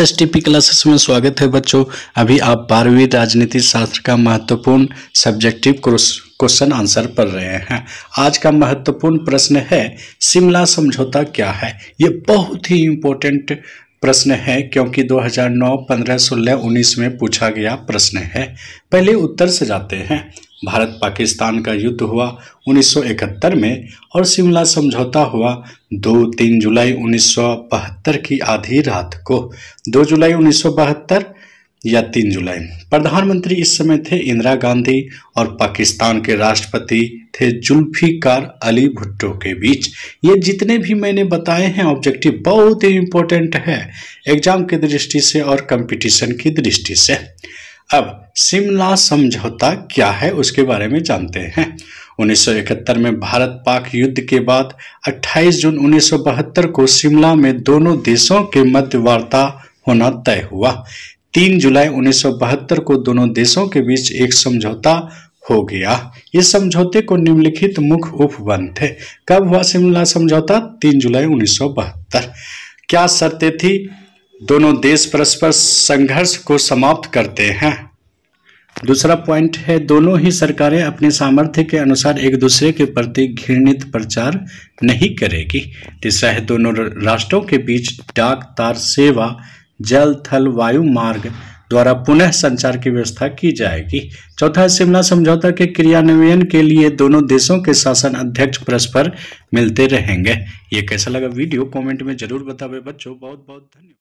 S T P classes में स्वागत है बच्चों अभी आप बारहवीं राजनीति शास्त्र का महत्वपूर्ण सब्जेक्टिव क्वेश्चन आंसर पढ़ रहे हैं आज का महत्वपूर्ण प्रश्न है शिमला समझौता क्या है ये बहुत ही इम्पोर्टेंट प्रश्न है क्योंकि 2009, 15, 16, 19 में पूछा गया प्रश्न है पहले उत्तर से जाते हैं भारत पाकिस्तान का युद्ध हुआ 1971 में और शिमला समझौता हुआ 2-3 जुलाई 1972 की आधी रात को 2 जुलाई 1972 या 3 जुलाई प्रधानमंत्री इस समय थे इंदिरा गांधी और पाकिस्तान के राष्ट्रपति थे जुल्फिकार अली भुट्टो के बीच ये जितने भी मैंने बताए हैं ऑब्जेक्टिव बहुत ही इम्पोर्टेंट है एग्जाम की दृष्टि से और कंपटीशन की दृष्टि से अब शिमला समझौता क्या है उसके बारे में जानते हैं 1971 में भारत पाक युद्ध के बाद 28 जून 1972 को शिमला में दोनों देशों के मध्य वार्ता होना तय हुआ 3 जुलाई 1972 को दोनों देशों के बीच एक समझौता हो गया इस समझौते को निम्नलिखित मुख्य उपबंध थे कब हुआ शिमला समझौता 3 जुलाई 1972 क्या शर्तें थी दोनों देश परस्पर संघर्ष को समाप्त करते हैं दूसरा पॉइंट है दोनों ही सरकारें अपने सामर्थ्य के अनुसार एक दूसरे के प्रति घृणित प्रचार नहीं करेगी तीसरा है दोनों राष्ट्रों के बीच डाक तार सेवा जल थल वायु मार्ग द्वारा पुनः संचार की व्यवस्था की जाएगी चौथा शिमला समझौता के क्रियान्वयन के लिए दोनों देशों के शासन अध्यक्ष परस्पर मिलते रहेंगे ये कैसा लगा वीडियो कमेंट में जरूर बतावे बच्चों बहुत बहुत धन्यवाद